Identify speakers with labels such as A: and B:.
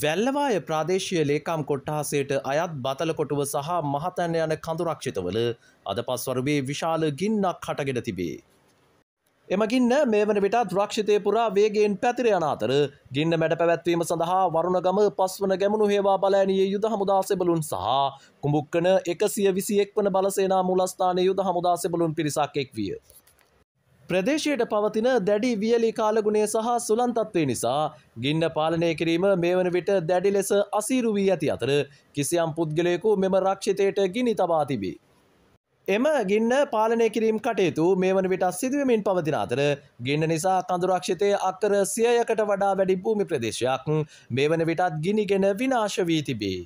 A: වැල්ලවාය ප්‍රාදේශීය ලේකම් කොට්ටහසයට අයත් බතලකොටුව සහ මහතැන යන කඳුරක්ෂිතවල අද පස්වරුවේ විශාල ගින්නක් හටගෙන තිබේ. එමගින්න මේ වන විට ද්‍රක්ෂිතය පුරා වේගෙන් පැතිර යන අතර ගින්න මැඩ පැවැත්වීම සඳහා වරුණගම පස්වන ගැමුණු හේවා බලෑනිය යුද හමුදාසෙබලුන් සහ කුඹුක්කන එකසිය විසි එක් වන බලසේනා මුලස්ථානය යුද හමුදාසෙබලුන් පිරිසක් එක් විය. ප්‍රදේශයට පවතින දැඩි වියලි කාලගුණය සහ සුලන්තත්වය නිසා ගින්න පාලනය කිරීම මේ වන විට දැඩි ලෙස අසීරු වී ඇති අතර කිසියම් පුද්ගලයෙකු මෙම රක්ෂිතයට ගිනි තබා තිබේ. එම ගින්න පාලනය කිරීම් කටයුතු මේ වන විට සිදුවමින් පවතින අතර ගින්න නිසා කඳුරක්ෂිතය අක්කර සියයකට වඩා වැඩි භූමි ප්‍රදේශයක් මේ වන විටත් ගිනිගෙන විනාශ වී තිබේ.